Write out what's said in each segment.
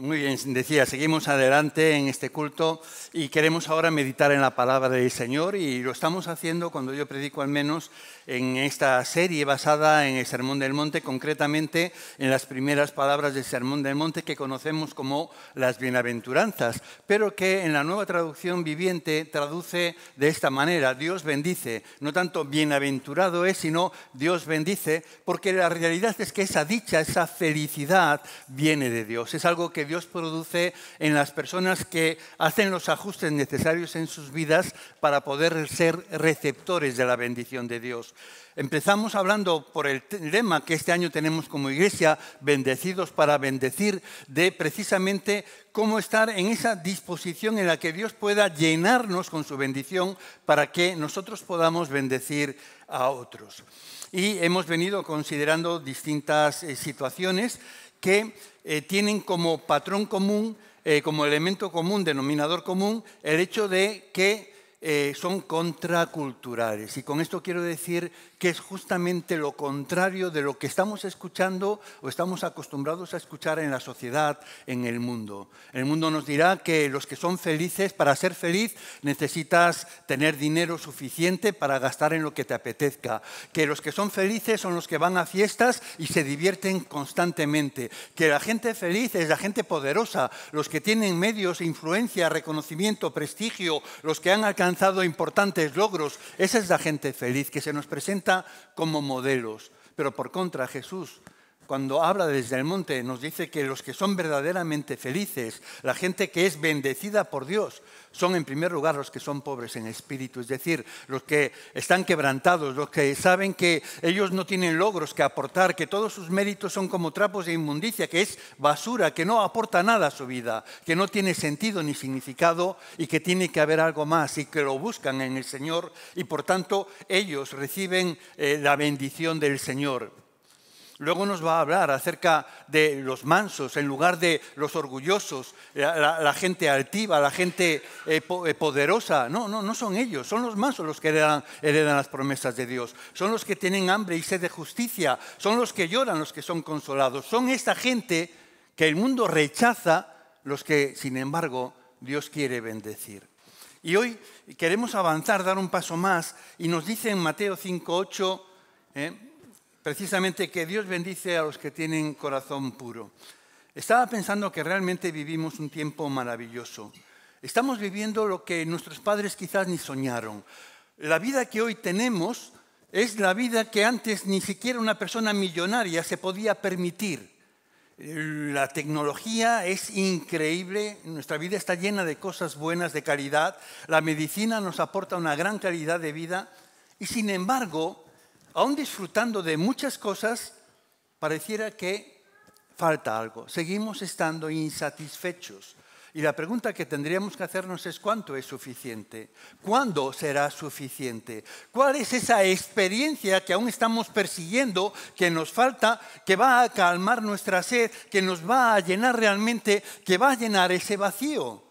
Muy bien, decía, seguimos adelante en este culto y queremos ahora meditar en la palabra del Señor y lo estamos haciendo cuando yo predico al menos en esta serie basada en el Sermón del Monte, concretamente en las primeras palabras del Sermón del Monte que conocemos como las bienaventuranzas, pero que en la nueva traducción viviente traduce de esta manera, Dios bendice, no tanto bienaventurado es, sino Dios bendice, porque la realidad es que esa dicha, esa felicidad viene de Dios, es algo que Dios produce en las personas que hacen los ajustes necesarios en sus vidas para poder ser receptores de la bendición de Dios. Empezamos hablando por el lema que este año tenemos como iglesia, bendecidos para bendecir, de precisamente cómo estar en esa disposición en la que Dios pueda llenarnos con su bendición para que nosotros podamos bendecir a otros. Y hemos venido considerando distintas eh, situaciones que eh, tienen como patrón común, eh, como elemento común, denominador común, el hecho de que eh, son contraculturales. Y con esto quiero decir que es justamente lo contrario de lo que estamos escuchando o estamos acostumbrados a escuchar en la sociedad, en el mundo. El mundo nos dirá que los que son felices, para ser feliz necesitas tener dinero suficiente para gastar en lo que te apetezca. Que los que son felices son los que van a fiestas y se divierten constantemente. Que la gente feliz es la gente poderosa, los que tienen medios, influencia, reconocimiento, prestigio, los que han alcanzado importantes logros. Esa es la gente feliz que se nos presenta como modelos. Pero por contra, Jesús cuando habla desde el monte, nos dice que los que son verdaderamente felices, la gente que es bendecida por Dios, son en primer lugar los que son pobres en espíritu, es decir, los que están quebrantados, los que saben que ellos no tienen logros que aportar, que todos sus méritos son como trapos de inmundicia, que es basura, que no aporta nada a su vida, que no tiene sentido ni significado y que tiene que haber algo más y que lo buscan en el Señor y por tanto ellos reciben eh, la bendición del Señor. Luego nos va a hablar acerca de los mansos en lugar de los orgullosos, eh, la, gente altiva, la gente eh, eh, poderosa. No, no, no son ellos, son los mansos los que heredan, las promesas de Dios. Son los que tienen hambre y sed de justicia, son los que lloran, los que son consolados. Son esta gente que el mundo rechaza, los que, sin embargo, Dios quiere bendecir. Y hoy queremos avanzar, dar un paso más, y nos dice en Mateo 5.8... ¿eh? precisamente que Dios bendice a los que tienen corazón puro. Estaba pensando que realmente vivimos un tiempo maravilloso. Estamos viviendo lo que nuestros padres quizás ni soñaron. La vida que hoy tenemos es la vida que antes ni siquiera una persona millonaria se podía permitir. La tecnología es increíble, nuestra vida está llena de cosas buenas, de calidad, la medicina nos aporta una gran calidad de vida y sin embargo aún disfrutando de muchas cosas, pareciera que falta algo. Seguimos estando insatisfechos. Y la pregunta que tendríamos que hacernos es cuánto es suficiente, cuándo será suficiente, cuál es esa experiencia que aún estamos persiguiendo, que nos falta, que va a calmar nuestra sed, que nos va a llenar realmente, que va a llenar ese vacío,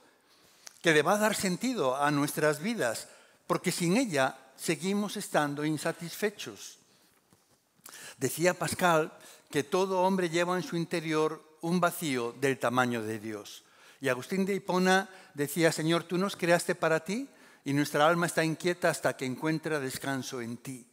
que le va a dar sentido a nuestras vidas, porque sin ella seguimos estando insatisfechos. Decía Pascal que todo hombre lleva en su interior un vacío del tamaño de Dios. Y Agustín de Hipona decía, Señor, tú nos creaste para ti y nuestra alma está inquieta hasta que encuentra descanso en ti.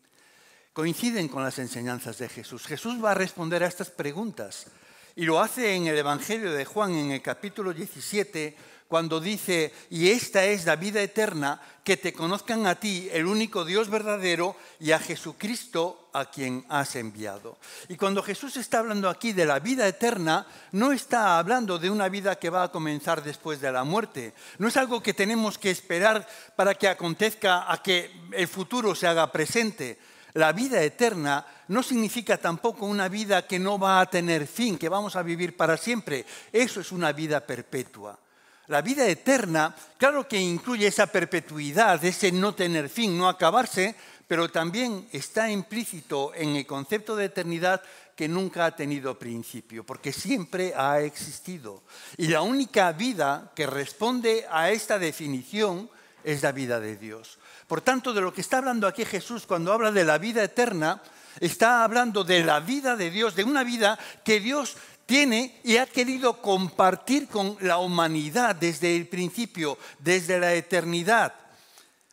Coinciden con las enseñanzas de Jesús. Jesús va a responder a estas preguntas y lo hace en el Evangelio de Juan, en el capítulo 17, cuando dice, y esta es la vida eterna, que te conozcan a ti, el único Dios verdadero, y a Jesucristo a quien has enviado. Y cuando Jesús está hablando aquí de la vida eterna, no está hablando de una vida que va a comenzar después de la muerte. No es algo que tenemos que esperar para que acontezca, a que el futuro se haga presente. La vida eterna no significa tampoco una vida que no va a tener fin, que vamos a vivir para siempre. Eso es una vida perpetua. La vida eterna, claro que incluye esa perpetuidad, ese no tener fin, no acabarse, pero también está implícito en el concepto de eternidad que nunca ha tenido principio, porque siempre ha existido. Y la única vida que responde a esta definición es la vida de Dios. Por tanto, de lo que está hablando aquí Jesús cuando habla de la vida eterna, está hablando de la vida de Dios, de una vida que Dios tiene y ha querido compartir con la humanidad desde el principio, desde la eternidad.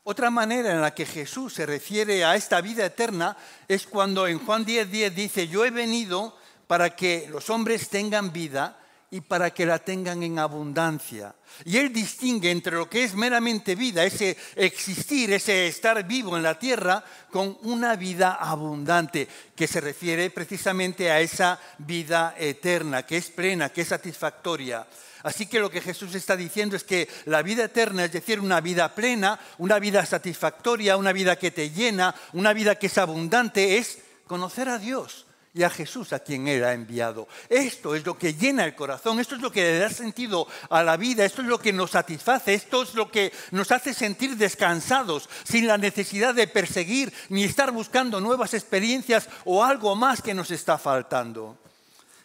Otra manera en la que Jesús se refiere a esta vida eterna es cuando en Juan 10:10 10 dice, yo he venido para que los hombres tengan vida y para que la tengan en abundancia. Y Él distingue entre lo que es meramente vida, ese existir, ese estar vivo en la tierra, con una vida abundante, que se refiere precisamente a esa vida eterna, que es plena, que es satisfactoria. Así que lo que Jesús está diciendo es que la vida eterna, es decir, una vida plena, una vida satisfactoria, una vida que te llena, una vida que es abundante, es conocer a Dios, y a Jesús a quien era enviado. Esto es lo que llena el corazón, esto es lo que le da sentido a la vida, esto es lo que nos satisface, esto es lo que nos hace sentir descansados, sin la necesidad de perseguir ni estar buscando nuevas experiencias o algo más que nos está faltando.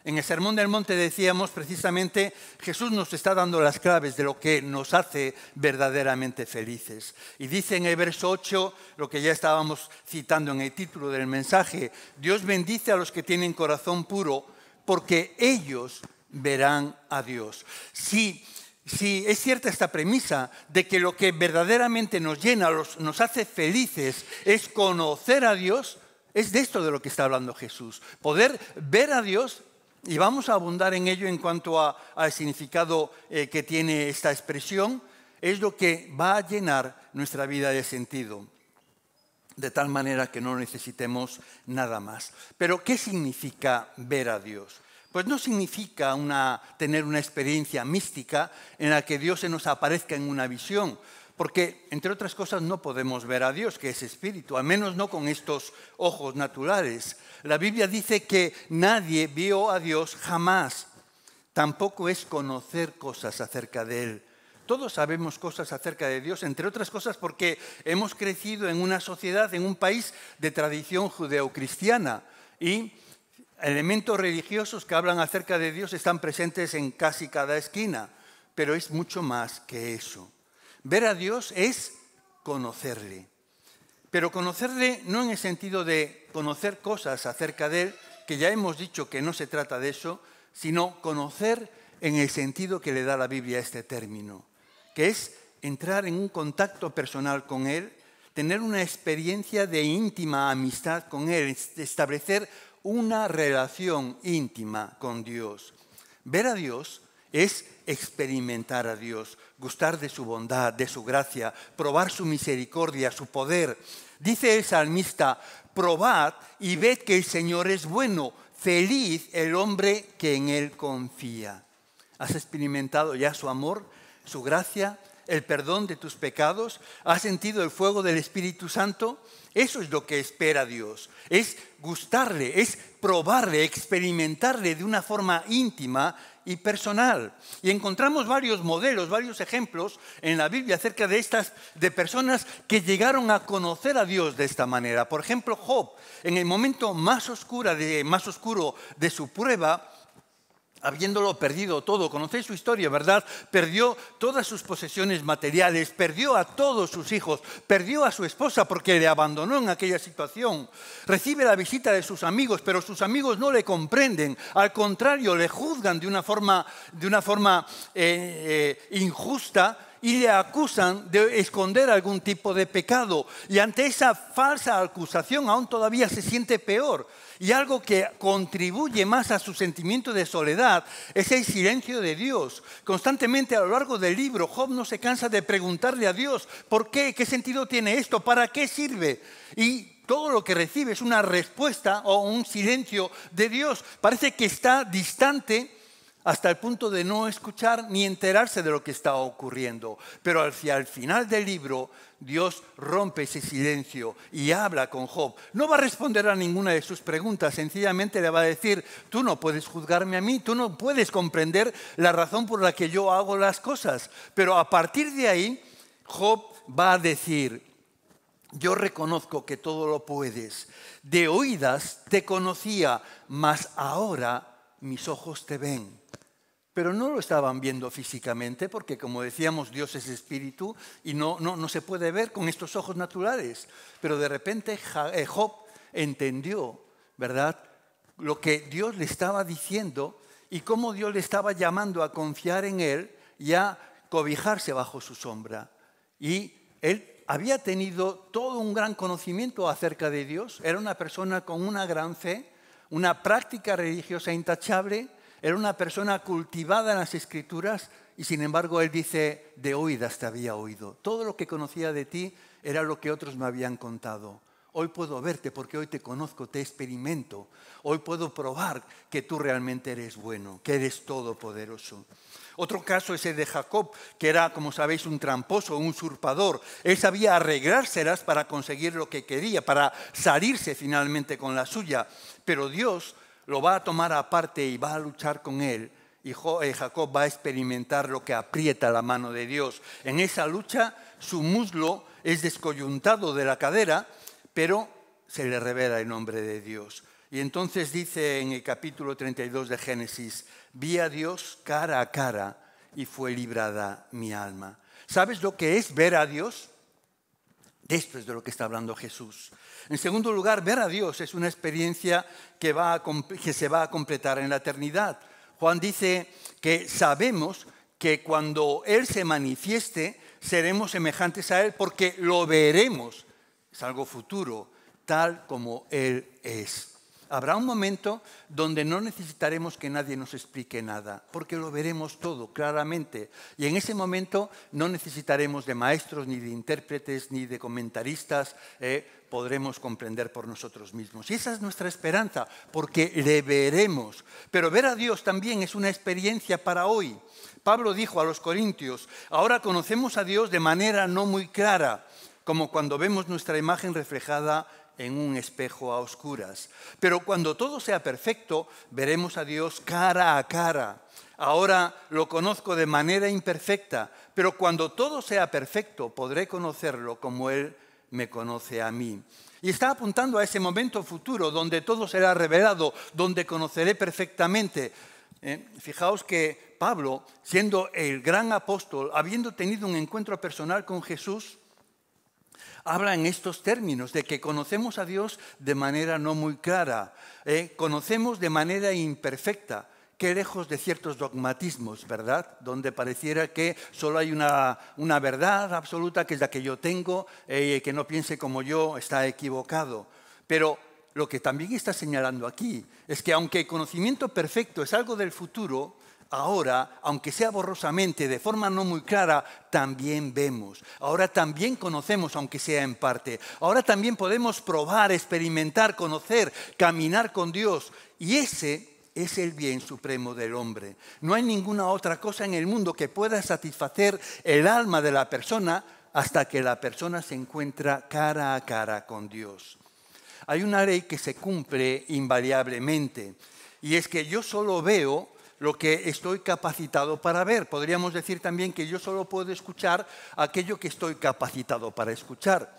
En el Sermón del Monte decíamos precisamente, Jesús nos está dando las claves de lo que nos hace verdaderamente felices. Y dice en el verso 8, lo que ya estábamos citando en el título del mensaje, Dios bendice a los que tienen corazón puro, porque ellos verán a Dios. Si si es cierta esta premisa de que lo que verdaderamente nos llena, nos hace felices, es conocer a Dios, es de esto de lo que está hablando Jesús. Poder ver a Dios y vamos a abundar en ello en cuanto al significado eh, que tiene esta expresión. Es lo que va a llenar nuestra vida de sentido, de tal manera que no necesitemos nada más. Pero, ¿qué significa ver a Dios? Pues no significa tener una experiencia mística en la que Dios se nos aparezca en una visión, porque, entre otras cosas, no podemos ver a Dios, que es espíritu, al menos no con estos ojos naturales. La Biblia dice que nadie vio a Dios jamás. Tampoco es conocer cosas acerca de Él. Todos sabemos cosas acerca de Dios, entre otras cosas porque hemos crecido en una sociedad, en un país de tradición judeocristiana. Y elementos religiosos que hablan acerca de Dios están presentes en casi cada esquina, pero es mucho más que eso. Ver a Dios es conocerle. Pero conocerle no en el sentido de conocer cosas acerca de Él, que ya hemos dicho que no se trata de eso, sino conocer en el sentido que le da la Biblia a este término, que es entrar en un contacto personal con Él, tener una experiencia de íntima amistad con Él, establecer una relación íntima con Dios. Ver a Dios es experimentar a Dios, gustar de su bondad, de su gracia, probar su misericordia, su poder. Dice el salmista, probad y ved que el Señor es bueno, feliz el hombre que en Él confía. ¿Has experimentado ya su amor, su gracia, el perdón de tus pecados? ¿Has sentido el fuego del Espíritu Santo? Eso es lo que espera Dios. Es gustarle, es probarle, experimentarle de una forma íntima y personal. Y encontramos varios modelos, varios ejemplos en la Biblia acerca de estas, de personas que llegaron a conocer a Dios de esta manera. Por ejemplo, Job, en el momento más, oscura de, más oscuro de su prueba, habiéndolo perdido todo. Conocéis su historia, ¿verdad? Perdió todas sus posesiones materiales, perdió a todos sus hijos, perdió a su esposa porque le abandonó en aquella situación. Recibe la visita de sus amigos, pero sus amigos no le comprenden. Al contrario, le juzgan de una forma, de una forma eh, eh, injusta y le acusan de esconder algún tipo de pecado. Y ante esa falsa acusación aún todavía se siente peor. Y algo que contribuye más a su sentimiento de soledad es el silencio de Dios. Constantemente a lo largo del libro, Job no se cansa de preguntarle a Dios, ¿por qué? ¿Qué sentido tiene esto? ¿Para qué sirve? Y todo lo que recibe es una respuesta o un silencio de Dios. Parece que está distante hasta el punto de no escuchar ni enterarse de lo que está ocurriendo. Pero hacia el final del libro, Dios rompe ese silencio y habla con Job. No va a responder a ninguna de sus preguntas, sencillamente le va a decir, tú no puedes juzgarme a mí, tú no puedes comprender la razón por la que yo hago las cosas. Pero a partir de ahí, Job va a decir, yo reconozco que todo lo puedes. De oídas te conocía, mas ahora mis ojos te ven pero no lo estaban viendo físicamente, porque como decíamos, Dios es espíritu y no, no, se puede ver con estos ojos naturales. Pero de repente eh, Job entendió, ¿verdad?, lo que Dios le estaba diciendo y cómo Dios le estaba llamando a confiar en él y a cobijarse bajo su sombra. Y él había tenido todo un gran conocimiento acerca de Dios, era una persona con una gran fe, una práctica religiosa intachable, era una persona cultivada en las escrituras y sin embargo él dice, de oídas te había oído. Todo lo que conocía de ti era lo que otros me habían contado. Hoy puedo verte porque hoy te conozco, te experimento. Hoy puedo probar que tú realmente eres bueno, que eres todopoderoso. Otro caso es el de Jacob, que era, como sabéis, un tramposo, un usurpador. Él sabía arreglárselas para conseguir lo que quería, para salirse finalmente con la suya. Pero Dios lo va a tomar aparte y va a luchar con él. Y eh, Jacob va a experimentar lo que aprieta la mano de Dios. En esa lucha su muslo es descoyuntado de la cadera, pero se le revela el nombre de Dios. Y entonces dice en el capítulo 32 de Génesis, vi a Dios cara a cara y fue librada mi alma. ¿Sabes lo que es ver a Dios? esto es de lo que está hablando Jesús. En segundo lugar, ver a Dios es una experiencia que, va que se va a completar en la eternidad. Juan dice que sabemos que cuando Él se manifieste, seremos semejantes a Él porque lo veremos. Es algo futuro, tal como Él es. Habrá un momento donde no necesitaremos que nadie nos explique nada, porque lo veremos todo claramente. Y en ese momento no necesitaremos de maestros, ni de intérpretes, ni de comentaristas. Eh, podremos comprender por nosotros mismos. Y esa es nuestra esperanza, porque le veremos. Pero ver a Dios también es una experiencia para hoy. Pablo dijo a los Corintios, ahora conocemos a Dios de manera no muy clara, como cuando vemos nuestra imagen reflejada en un espejo a oscuras. Pero cuando todo sea perfecto, veremos a Dios cara a cara. Ahora lo conozco de manera imperfecta, pero cuando todo sea perfecto podré conocerlo como Él me conoce a mí. Y está apuntando a ese momento futuro donde todo será revelado, donde conoceré perfectamente. Eh, fijaos que Pablo, siendo el gran apóstol, habiendo tenido un encuentro personal con Jesús, habla en estos términos, de que conocemos a Dios de manera no muy clara, ¿eh? conocemos de manera imperfecta, que lejos de ciertos dogmatismos, ¿verdad? Donde pareciera que solo hay una, verdad absoluta, que es la que yo tengo, eh, y que no piense como yo, está equivocado. Pero lo que también está señalando aquí es que aunque el conocimiento perfecto es algo del futuro, Ahora, aunque sea borrosamente, de forma no muy clara, también vemos. Ahora también conocemos, aunque sea en parte. Ahora también podemos probar, experimentar, conocer, caminar con Dios. Y ese es el bien supremo del hombre. No hay ninguna otra cosa en el mundo que pueda satisfacer el alma de la persona hasta que la persona se encuentra cara a cara con Dios. Hay una ley que se cumple invariablemente y es que yo solo veo lo que estoy capacitado para ver. Podríamos decir también que yo solo puedo escuchar aquello que estoy capacitado para escuchar.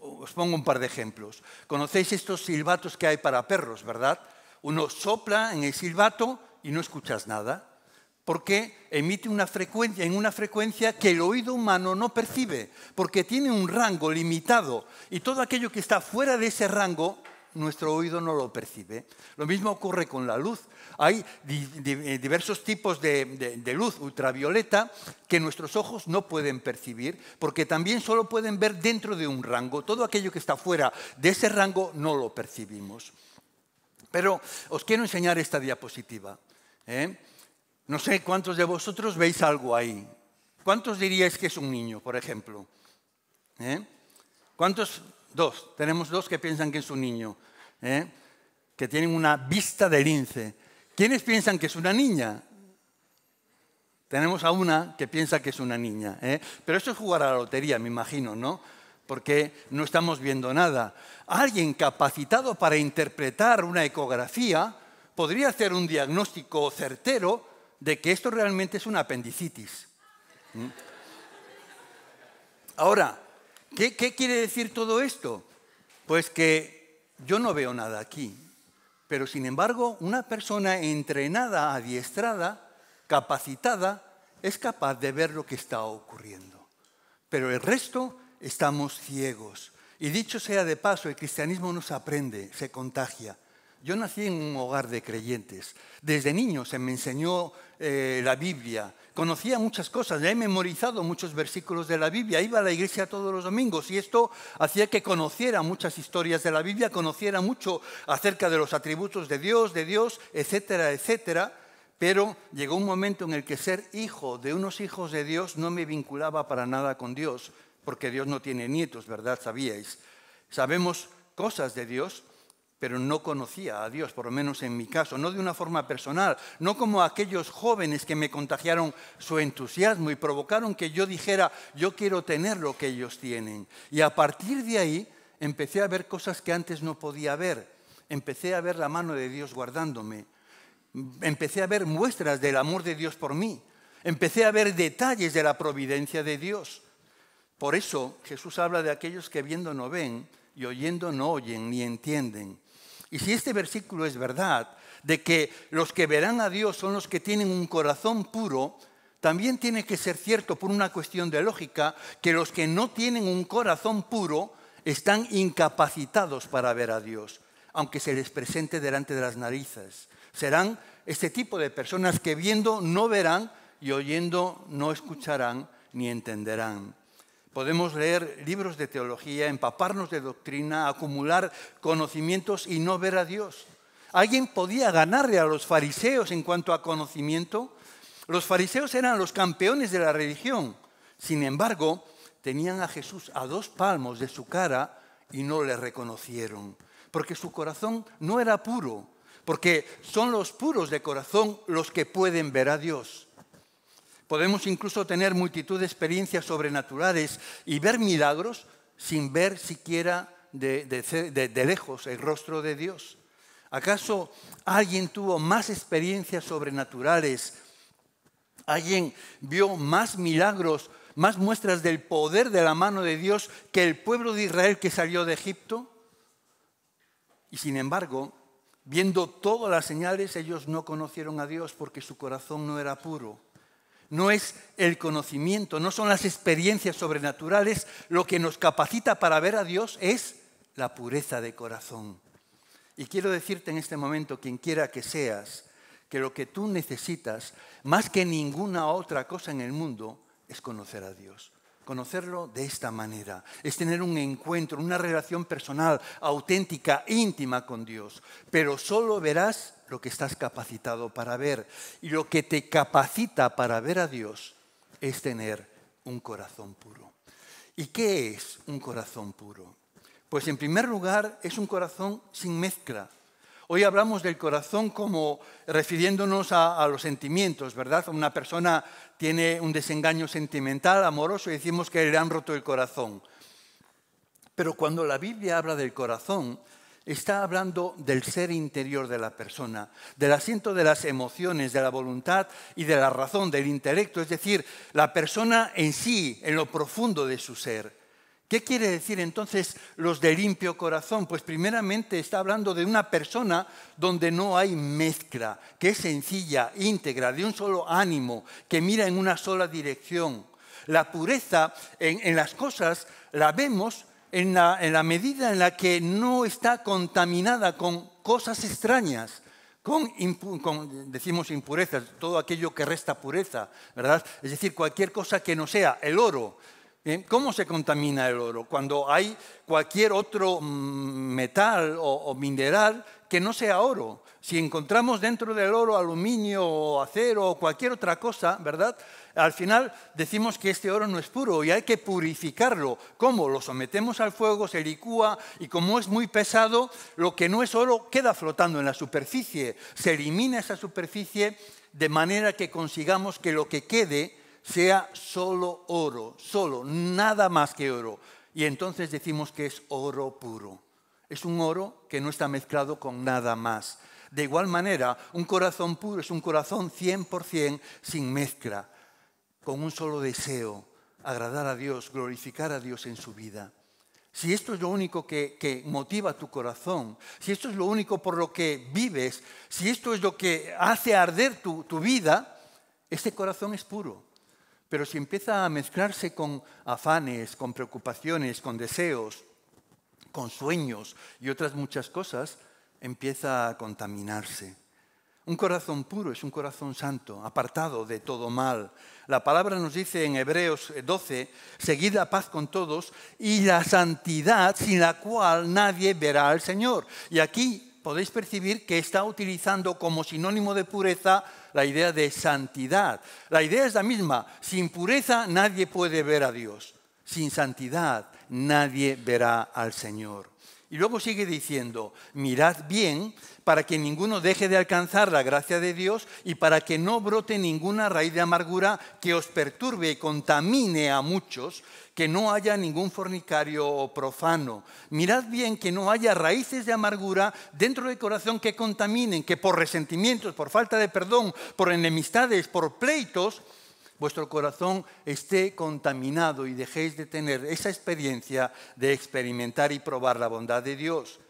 Os pongo un par de ejemplos. Conocéis estos silbatos que hay para perros, ¿verdad? Uno sopla en el silbato y no escuchas nada, porque emite una frecuencia en una frecuencia que el oído humano no percibe, porque tiene un rango limitado y todo aquello que está fuera de ese rango nuestro oído no lo percibe. Lo mismo ocurre con la luz. Hay eh, diversos tipos de, luz ultravioleta que nuestros ojos no pueden percibir porque también solo pueden ver dentro de un rango. Todo aquello que está fuera de ese rango no lo percibimos. Pero os quiero enseñar esta diapositiva. ¿eh? No sé cuántos de vosotros veis algo ahí. ¿Cuántos diríais que es un niño, por ejemplo? ¿Eh? ¿Cuántos Dos, tenemos dos que piensan que es un niño, ¿eh? que tienen una vista de lince. ¿Quiénes piensan que es una niña? Tenemos a una que piensa que es una niña. ¿eh? Pero eso es jugar a la lotería, me imagino, ¿no? Porque no estamos viendo nada. Alguien capacitado para interpretar una ecografía podría hacer un diagnóstico certero de que esto realmente es una apendicitis. Ahora, ¿Qué, quiere decir todo esto? Pues que yo no veo nada aquí, pero sin embargo una persona entrenada, adiestrada, capacitada, es capaz de ver lo que está ocurriendo. Pero el resto estamos ciegos. Y dicho sea de paso, el cristianismo nos aprende, se contagia. Yo nací en un hogar de creyentes. Desde niño se me enseñó eh, la Biblia, conocía muchas cosas, ya he memorizado muchos versículos de la Biblia, iba a la iglesia todos los domingos y esto hacía que conociera muchas historias de la Biblia, conociera mucho acerca de los atributos de Dios, de Dios, etcétera, etcétera. Pero llegó un momento en el que ser hijo de unos hijos de Dios no me vinculaba para nada con Dios, porque Dios no tiene nietos, ¿verdad? Sabíais. Sabemos cosas de Dios, pero no conocía a Dios, por lo menos en mi caso, no de una forma personal, no como aquellos jóvenes que me contagiaron su entusiasmo y provocaron que yo dijera, yo quiero tener lo que ellos tienen. Y a partir de ahí empecé a ver cosas que antes no podía ver, empecé a ver la mano de Dios guardándome, empecé a ver muestras del amor de Dios por mí, empecé a ver detalles de la providencia de Dios. Por eso Jesús habla de aquellos que viendo no ven y oyendo no oyen ni entienden. Y si este versículo es verdad, de que los que verán a Dios son los que tienen un corazón puro, también tiene que ser cierto por una cuestión de lógica que los que no tienen un corazón puro están incapacitados para ver a Dios, aunque se les presente delante de las narices. Serán este tipo de personas que viendo no verán y oyendo no escucharán ni entenderán. Podemos leer libros de teología, empaparnos de doctrina, acumular conocimientos y no ver a Dios. Alguien podía ganarle a los fariseos en cuanto a conocimiento. Los fariseos eran los campeones de la religión. Sin embargo, tenían a Jesús a dos palmos de su cara y no le reconocieron, porque su corazón no era puro, porque son los puros de corazón los que pueden ver a Dios. Podemos incluso tener multitud de experiencias sobrenaturales y ver milagros sin ver siquiera de, lejos el rostro de Dios. ¿Acaso alguien tuvo más experiencias sobrenaturales? ¿Alguien vio más milagros, más muestras del poder de la mano de Dios que el pueblo de Israel que salió de Egipto? Y sin embargo, viendo todas las señales, ellos no conocieron a Dios porque su corazón no era puro no es el conocimiento, no son las experiencias sobrenaturales, lo que nos capacita para ver a Dios es la pureza de corazón. Y quiero decirte en este momento, quien quiera que seas, que lo que tú necesitas, más que ninguna otra cosa en el mundo, es conocer a Dios. Conocerlo de esta manera es tener un encuentro, una relación personal, auténtica, íntima con Dios. Pero solo verás lo que estás capacitado para ver. Y lo que te capacita para ver a Dios es tener un corazón puro. ¿Y qué es un corazón puro? Pues en primer lugar es un corazón sin mezcla, Hoy hablamos del corazón como refiriéndonos a, los sentimientos, ¿verdad? Una persona tiene un desengaño sentimental, amoroso, y decimos que le han roto el corazón. Pero cuando la Biblia habla del corazón, está hablando del ser interior de la persona, del asiento de las emociones, de la voluntad y de la razón, del intelecto, es decir, la persona en sí, en lo profundo de su ser. ¿Qué quiere decir entonces los de limpio corazón? Pues primeramente está hablando de una persona donde no hay mezcla, que es sencilla, íntegra, de un solo ánimo, que mira en una sola dirección. La pureza en, las cosas la vemos en la, medida en la que no está contaminada con cosas extrañas, con, con, decimos impurezas, todo aquello que resta pureza, ¿verdad? Es decir, cualquier cosa que no sea el oro, ¿Eh? ¿Cómo se contamina el oro? Cuando hay cualquier otro mm, metal o, mineral que no sea oro. Si encontramos dentro del oro aluminio, o acero o cualquier otra cosa, ¿verdad? Al final decimos que este oro no es puro y hay que purificarlo. ¿Cómo? Lo sometemos al fuego, se licúa y como es muy pesado, lo que no es oro queda flotando en la superficie. Se elimina esa superficie de manera que consigamos que lo que quede sea solo oro, solo, nada más que oro. Y entonces decimos que es oro puro. Es un oro que no está mezclado con nada más. De igual manera, un corazón puro es un corazón 100% sin mezcla, con un solo deseo, agradar a Dios, glorificar a Dios en su vida. Si esto es lo único que, motiva tu corazón, si esto es lo único por lo que vives, si esto es lo que hace arder tu, tu vida, este corazón es puro. Pero si empieza a mezclarse con afanes, con preocupaciones, con deseos, con sueños y otras muchas cosas, empieza a contaminarse. Un corazón puro es un corazón santo, apartado de todo mal. La palabra nos dice en Hebreos 12, eh, seguid la paz con todos y la santidad sin la cual nadie verá al Señor. Y aquí podéis percibir que está utilizando como sinónimo de pureza la idea de santidad. La idea es la misma. Sin pureza nadie puede ver a Dios. Sin santidad nadie verá al Señor. Y luego sigue diciendo, mirad bien para que ninguno deje de alcanzar la gracia de Dios y para que no brote ninguna raíz de amargura que os perturbe y contamine a muchos, que no haya ningún fornicario o profano. Mirad bien que no haya raíces de amargura dentro del corazón que contaminen, que por resentimientos, por falta de perdón, por enemistades, por pleitos, vuestro corazón esté contaminado y dejéis de tener esa experiencia de experimentar y probar la bondad de Dios.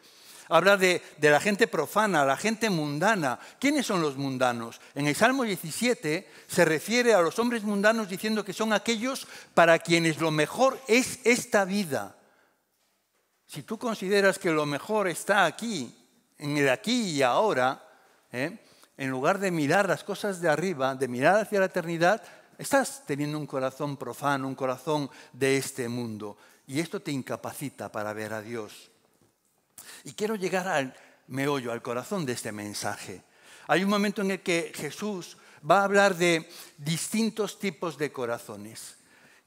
Habla de, la gente profana, la gente mundana. ¿Quiénes son los mundanos? En el Salmo 17 se refiere a los hombres mundanos diciendo que son aquellos para quienes lo mejor es esta vida. Si tú consideras que lo mejor está aquí, en el aquí y ahora, ¿eh? en lugar de mirar las cosas de arriba, de mirar hacia la eternidad, Estás teniendo un corazón profano, un corazón de este mundo. Y esto te incapacita para ver a Dios. Y quiero llegar al meollo, al corazón de este mensaje. Hay un momento en el que Jesús va a hablar de distintos tipos de corazones.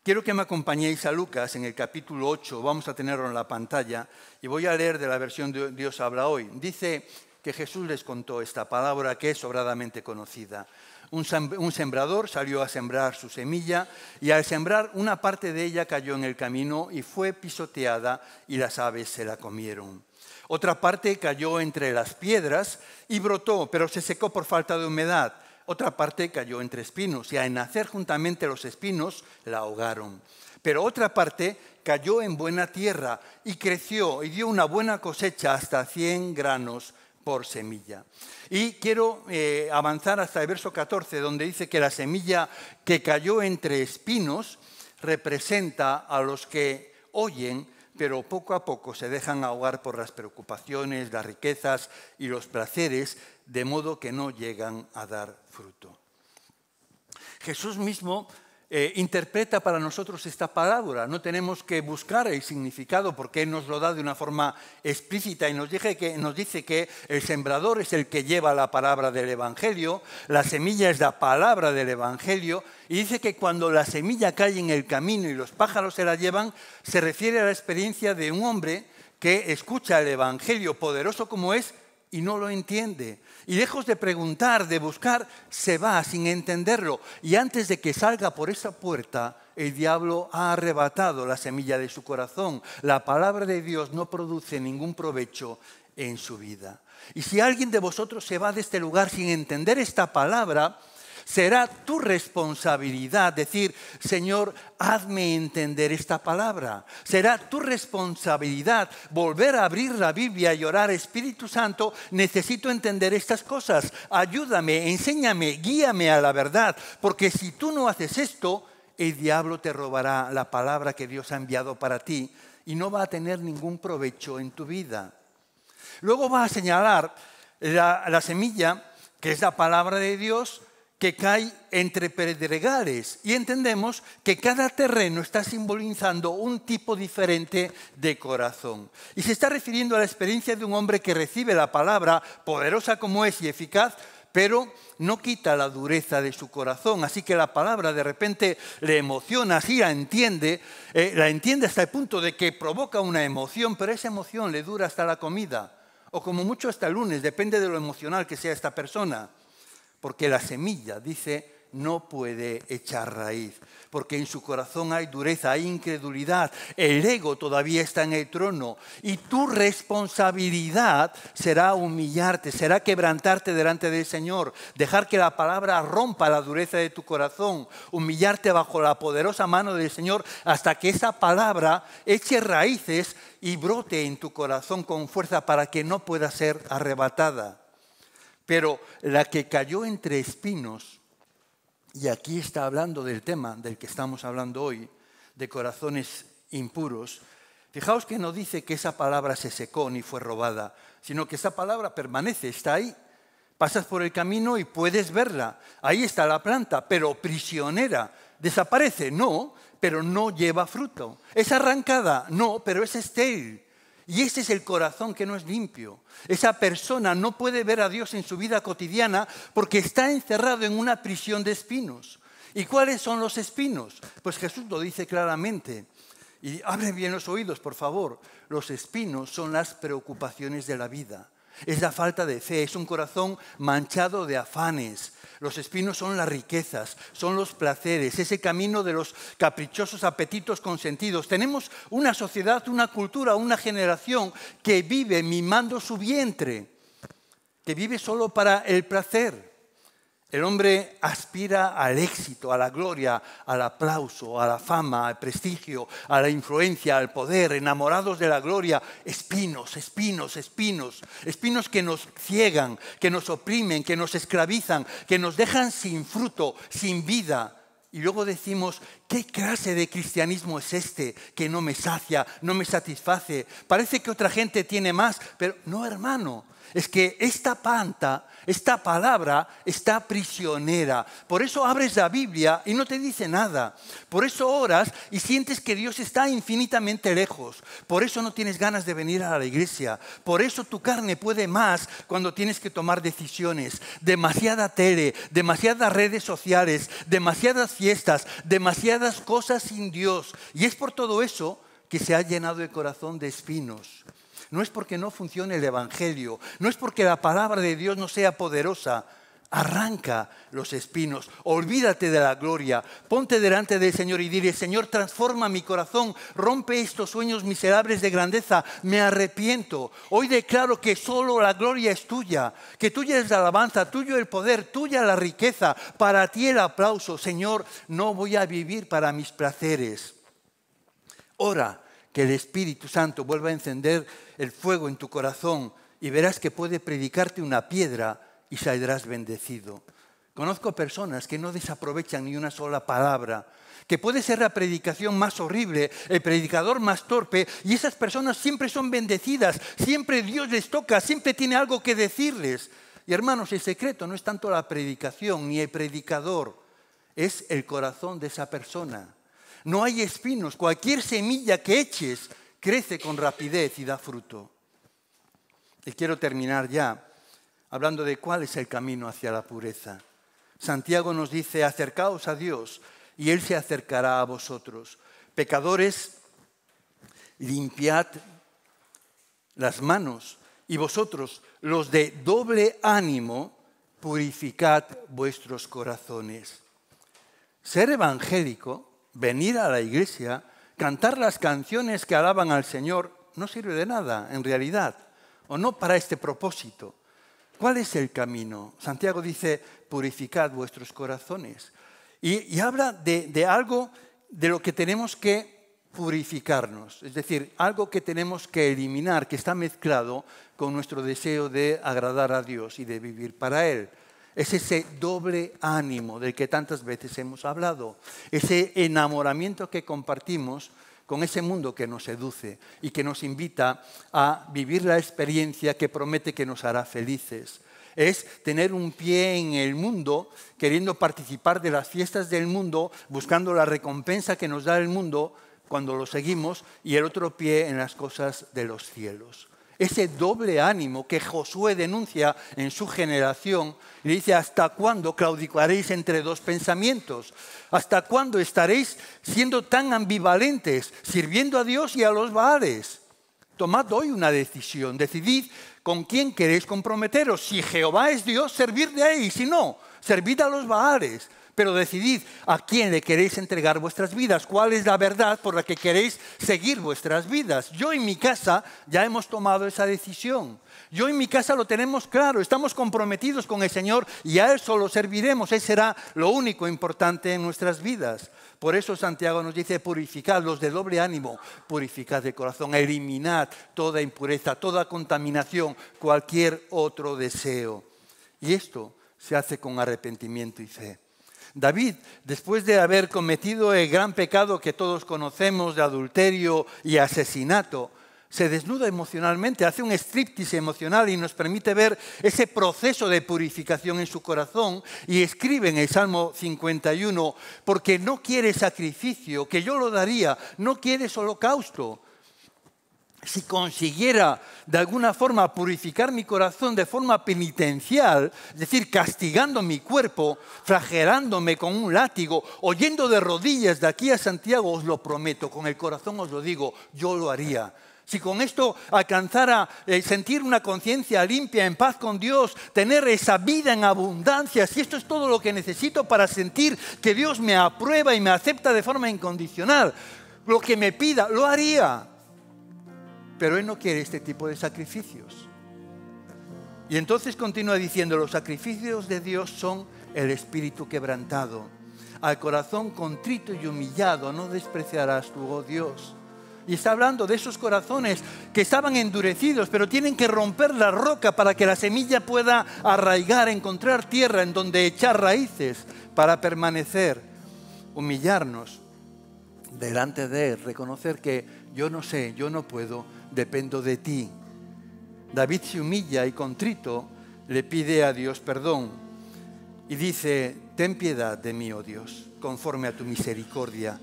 Quiero que me acompañéis a Lucas en el capítulo 8, vamos a tenerlo en la pantalla, y voy a leer de la versión de Dios habla hoy. Dice que Jesús les contó esta palabra que es sobradamente conocida un sembrador salió a sembrar su semilla y al sembrar una parte de ella cayó en el camino y fue pisoteada y las aves se la comieron. Otra parte cayó entre las piedras y brotó, pero se secó por falta de humedad. Otra parte cayó entre espinos y al nacer juntamente los espinos la ahogaron. Pero otra parte cayó en buena tierra y creció y dio una buena cosecha hasta 100 granos por semilla. Y quiero eh, avanzar hasta el verso 14, donde dice que la semilla que cayó entre espinos representa a los que oyen, pero poco a poco se dejan ahogar por las preocupaciones, las riquezas y los placeres, de modo que no llegan a dar fruto. Jesús mismo eh, interpreta para nosotros esta palabra. No tenemos que buscar el significado porque nos lo da de una forma explícita y nos dice, que, nos dice que el sembrador es el que lleva la palabra del Evangelio, la semilla es la palabra del Evangelio y dice que cuando la semilla cae en el camino y los pájaros se la llevan, se refiere a la experiencia de un hombre que escucha el Evangelio poderoso como es y no lo entiende. Y lejos de preguntar, de buscar, se va sin entenderlo. Y antes de que salga por esa puerta, el diablo ha arrebatado la semilla de su corazón. La palabra de Dios no produce ningún provecho en su vida. Y si alguien de vosotros se va de este lugar sin entender esta palabra, Será tu responsabilidad decir, Señor, hazme entender esta palabra. Será tu responsabilidad volver a abrir la Biblia y orar, Espíritu Santo, necesito entender estas cosas. Ayúdame, enséñame, guíame a la verdad. Porque si tú no haces esto, el diablo te robará la palabra que Dios ha enviado para ti y no va a tener ningún provecho en tu vida. Luego va a señalar la, la semilla, que es la palabra de Dios, que cae entre pedregales y entendemos que cada terreno está simbolizando un tipo diferente de corazón. Y se está refiriendo a la experiencia de un hombre que recibe la palabra, poderosa como es y eficaz, pero no quita la dureza de su corazón. Así que la palabra de repente le emociona, así la entiende, eh, la entiende hasta el punto de que provoca una emoción, pero esa emoción le dura hasta la comida, o como mucho hasta el lunes, depende de lo emocional que sea esta persona porque la semilla, dice, no puede echar raíz, porque en su corazón hay dureza, hay incredulidad, el ego todavía está en el trono y tu responsabilidad será humillarte, será quebrantarte delante del Señor, dejar que la palabra rompa la dureza de tu corazón, humillarte bajo la poderosa mano del Señor hasta que esa palabra eche raíces y brote en tu corazón con fuerza para que no pueda ser arrebatada. Pero la que cayó entre espinos, y aquí está hablando del tema del que estamos hablando hoy, de corazones impuros, fijaos que no dice que esa palabra se secó ni fue robada, sino que esa palabra permanece, está ahí. Pasas por el camino y puedes verla. Ahí está la planta, pero prisionera. ¿Desaparece? No, pero no lleva fruto. ¿Es arrancada? No, pero es estéril. Y ese es el corazón que no es limpio. Esa persona no puede ver a Dios en su vida cotidiana porque está encerrado en una prisión de espinos. ¿Y cuáles son los espinos? Pues Jesús lo dice claramente. Y abren bien los oídos, por favor. Los espinos son las preocupaciones de la vida. Es la falta de fe, es un corazón manchado de afanes. Los espinos son las riquezas, son los placeres, ese camino de los caprichosos apetitos consentidos. Tenemos una sociedad, una cultura, una generación que vive mimando su vientre, que vive solo para el placer. El hombre aspira al éxito, a la gloria, al aplauso, a la fama, al prestigio, a la influencia, al poder, enamorados de la gloria, espinos, espinos, espinos, espinos que nos ciegan, que nos oprimen, que nos esclavizan, que nos dejan sin fruto, sin vida. Y luego decimos, ¿qué clase de cristianismo es este que no me sacia, no me satisface? Parece que otra gente tiene más, pero no hermano, es que esta panta, esta palabra está prisionera. Por eso abres la Biblia y no te dice nada. Por eso oras y sientes que Dios está infinitamente lejos. Por eso no tienes ganas de venir a la iglesia. Por eso tu carne puede más cuando tienes que tomar decisiones. Demasiada tele, demasiadas redes sociales, demasiadas fiestas, demasiadas cosas sin Dios. Y es por todo eso que se ha llenado el corazón de espinos no es porque no funcione el Evangelio, no es porque la palabra de Dios no sea poderosa. Arranca los espinos, olvídate de la gloria, ponte delante del Señor y dile, Señor, transforma mi corazón, rompe estos sueños miserables de grandeza, me arrepiento. Hoy declaro que solo la gloria es tuya, que tuya es la alabanza, tuyo el poder, tuya la riqueza, para ti el aplauso. Señor, no voy a vivir para mis placeres. Ora que el Espíritu Santo vuelva a encender el fuego en tu corazón y verás que puede predicarte una piedra y saldrás bendecido. Conozco personas que no desaprovechan ni una sola palabra, que puede ser la predicación más horrible, el predicador más torpe, y esas personas siempre son bendecidas, siempre Dios les toca, siempre tiene algo que decirles. Y hermanos, el secreto no es tanto la predicación ni el predicador, es el corazón de esa persona. No hay espinos, cualquier semilla que eches crece con rapidez y da fruto. Y quiero terminar ya hablando de cuál es el camino hacia la pureza. Santiago nos dice, acercaos a Dios y Él se acercará a vosotros. Pecadores, limpiad las manos y vosotros, los de doble ánimo, purificad vuestros corazones. Ser evangélico, venir a la iglesia, cantar las canciones que alaban al Señor no sirve de nada, en realidad, o no para este propósito. ¿Cuál es el camino? Santiago dice, purificad vuestros corazones. Y, habla de algo de lo que tenemos que purificarnos, es decir, algo que tenemos que eliminar, que está mezclado con nuestro deseo de agradar a Dios y de vivir para Él. Es ese doble ánimo del que tantas veces hemos hablado, ese enamoramiento que compartimos con ese mundo que nos seduce y que nos invita a vivir la experiencia que promete que nos hará felices. Es tener un pie en el mundo, queriendo participar de las fiestas del mundo, buscando la recompensa que nos da el mundo cuando lo seguimos, y el otro pie en las cosas de los cielos ese doble ánimo que Josué denuncia en su generación, le dice, ¿hasta cuándo claudicaréis entre dos pensamientos? ¿Hasta cuándo estaréis siendo tan ambivalentes, sirviendo a Dios y a los Baales? Tomad hoy una decisión, decidid con quién queréis comprometeros. Si Jehová es Dios, servid de él, y si no, servid a los Baales. Pero decidid a quién le queréis entregar vuestras vidas, cuál es la verdad por la que queréis seguir vuestras vidas. Yo en mi casa ya hemos tomado esa decisión. Yo en mi casa lo tenemos claro, estamos comprometidos con el Señor y a Él solo serviremos. Él será lo único importante en nuestras vidas. Por eso Santiago nos dice, purificad los de doble ánimo, purificad de corazón, eliminad toda impureza, toda contaminación, cualquier otro deseo. Y esto se hace con arrepentimiento y fe. David, después de haber cometido el gran pecado que todos conocemos de adulterio y asesinato, se desnuda emocionalmente, hace un striptease emocional y nos permite ver ese proceso de purificación en su corazón y escribe en el Salmo 51, porque no quiere sacrificio, que yo lo daría, no quiere holocausto, si consiguiera de alguna forma purificar mi corazón de forma penitencial, es decir, castigando mi cuerpo, flagelándome con un látigo, oyendo de rodillas de aquí a Santiago, os lo prometo, con el corazón os lo digo, yo lo haría. Si con esto alcanzara eh, sentir una conciencia limpia, en paz con Dios, tener esa vida en abundancia, si esto es todo lo que necesito para sentir que Dios me aprueba y me acepta de forma incondicional, lo que me pida, lo haría. Pero Él no quiere este tipo de sacrificios. Y entonces continúa diciendo, los sacrificios de Dios son el espíritu quebrantado. Al corazón contrito y humillado no despreciarás tu oh Dios. Y está hablando de esos corazones que estaban endurecidos, pero tienen que romper la roca para que la semilla pueda arraigar, encontrar tierra en donde echar raíces para permanecer, humillarnos delante de Él, reconocer que yo no sé, yo no puedo, dependo de ti. David se humilla y contrito le pide a Dios perdón y dice, ten piedad de mí, oh Dios, conforme a tu misericordia,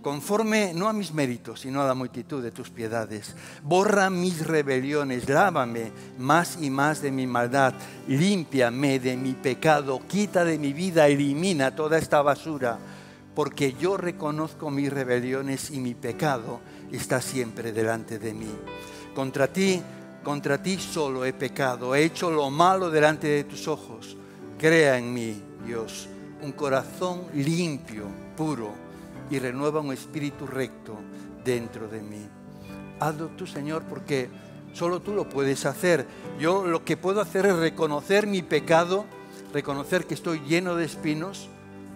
conforme no a mis méritos, sino a la multitud de tus piedades. Borra mis rebeliones, lávame más y más de mi maldad, límpiame de mi pecado, quita de mi vida, elimina toda esta basura, porque yo reconozco mis rebeliones y mi pecado está siempre delante de mí. Contra ti, contra ti solo he pecado, he hecho lo malo delante de tus ojos. Crea en mí, Dios, un corazón limpio, puro, y renueva un espíritu recto dentro de mí. Hazlo tú, Señor, porque solo tú lo puedes hacer. Yo lo que puedo hacer es reconocer mi pecado, reconocer que estoy lleno de espinos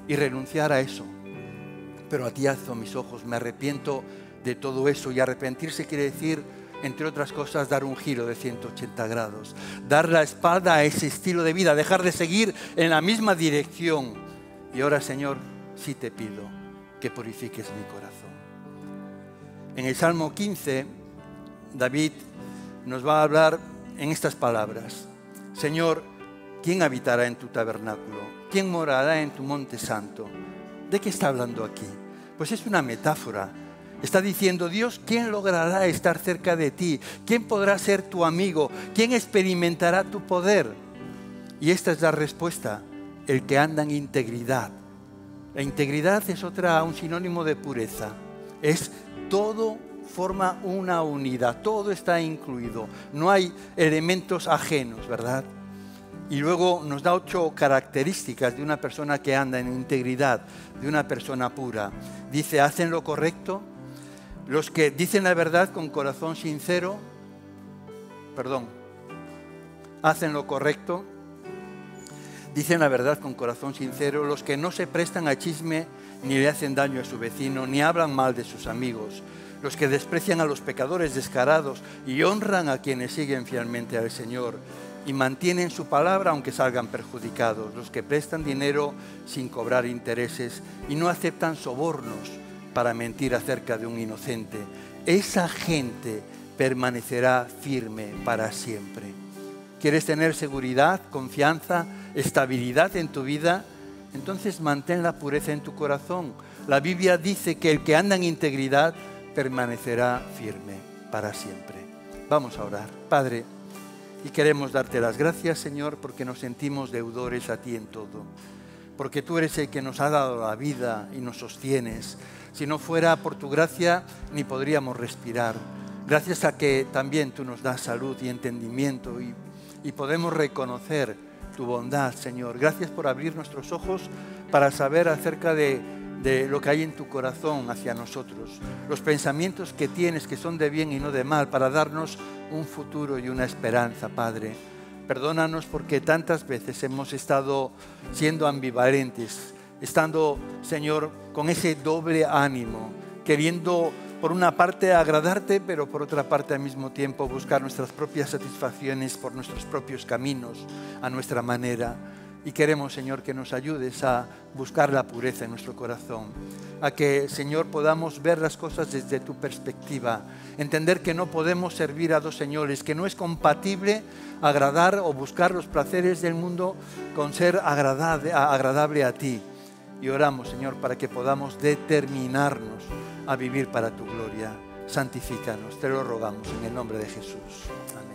y renunciar a eso. Pero a ti alzo mis ojos, me arrepiento de todo eso. Y arrepentirse quiere decir, entre otras cosas, dar un giro de 180 grados, dar la espalda a ese estilo de vida, dejar de seguir en la misma dirección. Y ahora, Señor, sí te pido que purifiques mi corazón. En el Salmo 15, David nos va a hablar en estas palabras. Señor, ¿quién habitará en tu tabernáculo? ¿Quién morará en tu monte santo? ¿De qué está hablando aquí? Pues es una metáfora Está diciendo, Dios, ¿quién logrará estar cerca de ti? ¿Quién podrá ser tu amigo? ¿Quién experimentará tu poder? Y esta es la respuesta, el que anda en integridad. La integridad es otra, un sinónimo de pureza. Es todo forma una unidad, todo está incluido, no hay elementos ajenos, ¿verdad? Y luego nos da ocho características de una persona que anda en integridad, de una persona pura. Dice, hacen lo correcto, los que dicen la verdad con corazón sincero, perdón, hacen lo correcto, dicen la verdad con corazón sincero, los que no se prestan a chisme ni le hacen daño a su vecino, ni hablan mal de sus amigos, los que desprecian a los pecadores descarados y honran a quienes siguen fielmente al Señor y mantienen su palabra aunque salgan perjudicados, los que prestan dinero sin cobrar intereses y no aceptan sobornos para mentir acerca de un inocente. Esa gente permanecerá firme para siempre. ¿Quieres tener seguridad, confianza, estabilidad en tu vida? Entonces mantén la pureza en tu corazón. La Biblia dice que el que anda en integridad permanecerá firme para siempre. Vamos a orar. Padre, y queremos darte las gracias, Señor, porque nos sentimos deudores a ti en todo. Porque tú eres el que nos ha dado la vida y nos sostienes. Si no fuera por tu gracia, ni podríamos respirar. Gracias a que también tú nos das salud y entendimiento y, podemos reconocer tu bondad, Señor. Gracias por abrir nuestros ojos para saber acerca de de lo que hay en tu corazón hacia nosotros, los pensamientos que tienes que son de bien y no de mal, para darnos un futuro y una esperanza, Padre. Perdónanos porque tantas veces hemos estado siendo ambivalentes, estando, Señor, con ese doble ánimo, queriendo por una parte agradarte, pero por otra parte al mismo tiempo buscar nuestras propias satisfacciones por nuestros propios caminos, a nuestra manera. Y queremos, Señor, que nos ayudes a buscar la pureza en nuestro corazón, a que, Señor, podamos ver las cosas desde tu perspectiva, entender que no podemos servir a dos señores, que no es compatible agradar o buscar los placeres del mundo con ser agradable a ti y oramos, Señor, para que podamos determinarnos a vivir para tu gloria. Santifícanos, te lo rogamos en el nombre de Jesús. Amén.